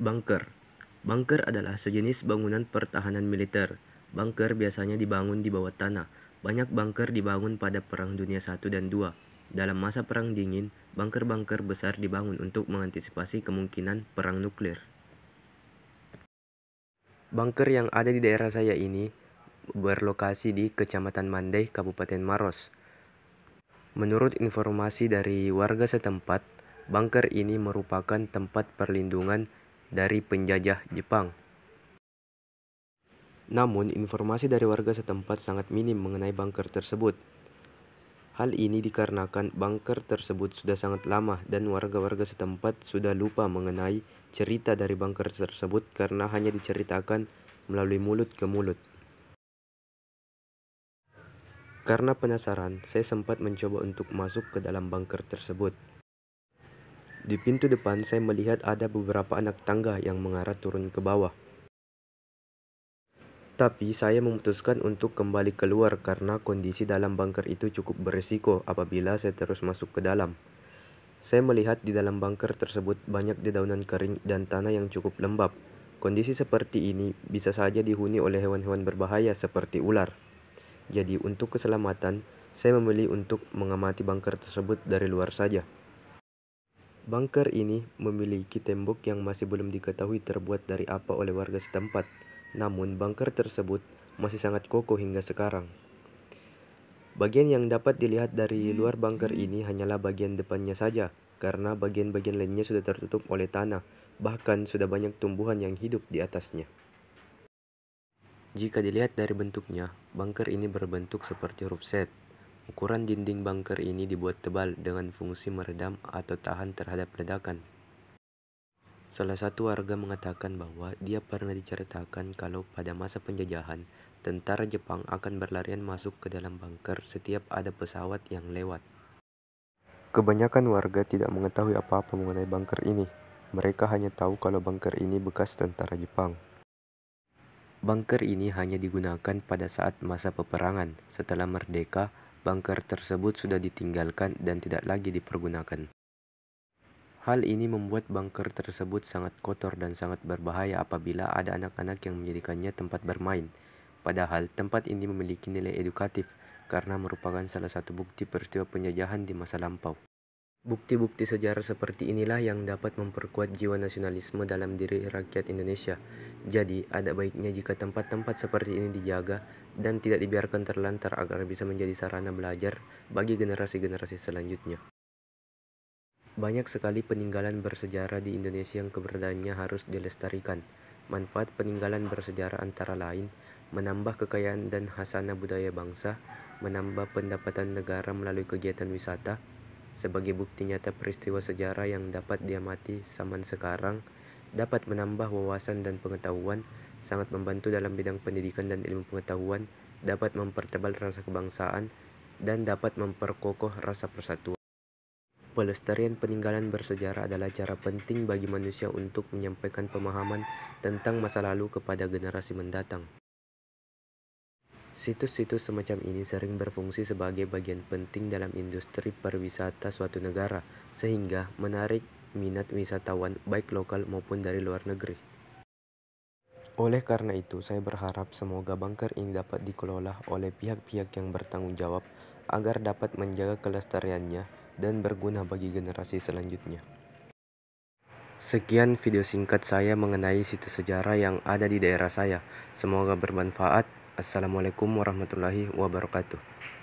Bunker Bunker adalah sejenis bangunan pertahanan militer. Bunker biasanya dibangun di bawah tanah. Banyak bunker dibangun pada Perang Dunia I dan II. Dalam masa Perang Dingin, bunker-bunker besar dibangun untuk mengantisipasi kemungkinan perang nuklir. Bunker yang ada di daerah saya ini berlokasi di Kecamatan Mandai, Kabupaten Maros. Menurut informasi dari warga setempat, bunker ini merupakan tempat perlindungan dari penjajah Jepang. Namun, informasi dari warga setempat sangat minim mengenai bunker tersebut. Hal ini dikarenakan bunker tersebut sudah sangat lama dan warga-warga setempat sudah lupa mengenai cerita dari bunker tersebut karena hanya diceritakan melalui mulut ke mulut. Karena penasaran, saya sempat mencoba untuk masuk ke dalam bunker tersebut. Di pintu depan, saya melihat ada beberapa anak tangga yang mengarah turun ke bawah. Tapi saya memutuskan untuk kembali keluar karena kondisi dalam bunker itu cukup berisiko apabila saya terus masuk ke dalam. Saya melihat di dalam bunker tersebut banyak dedaunan kering dan tanah yang cukup lembab. Kondisi seperti ini bisa saja dihuni oleh hewan-hewan berbahaya seperti ular. Jadi untuk keselamatan, saya memilih untuk mengamati bunker tersebut dari luar saja. Bunker ini memiliki tembok yang masih belum diketahui terbuat dari apa oleh warga setempat. Namun bunker tersebut masih sangat kokoh hingga sekarang. Bagian yang dapat dilihat dari luar bunker ini hanyalah bagian depannya saja, karena bagian-bagian lainnya sudah tertutup oleh tanah, bahkan sudah banyak tumbuhan yang hidup di atasnya. Jika dilihat dari bentuknya, bunker ini berbentuk seperti huruf Z, Ukuran dinding bunker ini dibuat tebal dengan fungsi meredam atau tahan terhadap ledakan. Salah satu warga mengatakan bahwa dia pernah diceritakan kalau pada masa penjajahan, tentara Jepang akan berlarian masuk ke dalam bunker setiap ada pesawat yang lewat. Kebanyakan warga tidak mengetahui apa-apa mengenai bunker ini. Mereka hanya tahu kalau bunker ini bekas tentara Jepang. Bunker ini hanya digunakan pada saat masa peperangan. Setelah merdeka, bunker tersebut sudah ditinggalkan dan tidak lagi dipergunakan. Hal ini membuat bunker tersebut sangat kotor dan sangat berbahaya apabila ada anak-anak yang menjadikannya tempat bermain. Padahal tempat ini memiliki nilai edukatif karena merupakan salah satu bukti peristiwa penjajahan di masa lampau. Bukti-bukti sejarah seperti inilah yang dapat memperkuat jiwa nasionalisme dalam diri rakyat Indonesia. Jadi, ada baiknya jika tempat-tempat seperti ini dijaga dan tidak dibiarkan terlantar agar bisa menjadi sarana belajar bagi generasi-generasi selanjutnya. Banyak sekali peninggalan bersejarah di Indonesia yang keberadaannya harus dilestarikan. Manfaat peninggalan bersejarah antara lain menambah kekayaan dan hasana budaya bangsa, menambah pendapatan negara melalui kegiatan wisata, sebagai bukti nyata peristiwa sejarah yang dapat diamati zaman sekarang, dapat menambah wawasan dan pengetahuan, sangat membantu dalam bidang pendidikan dan ilmu pengetahuan, dapat mempertebal rasa kebangsaan, dan dapat memperkokoh rasa persatuan. Pelestarian peninggalan bersejarah adalah cara penting bagi manusia untuk menyampaikan pemahaman tentang masa lalu kepada generasi mendatang. Situs-situs semacam ini sering berfungsi sebagai bagian penting dalam industri pariwisata suatu negara, sehingga menarik minat wisatawan baik lokal maupun dari luar negeri. Oleh karena itu, saya berharap semoga bunker ini dapat dikelola oleh pihak-pihak yang bertanggung jawab agar dapat menjaga kelestariannya dan berguna bagi generasi selanjutnya. Sekian video singkat saya mengenai situs sejarah yang ada di daerah saya. Semoga bermanfaat. Assalamualaikum warahmatullahi wabarakatuh.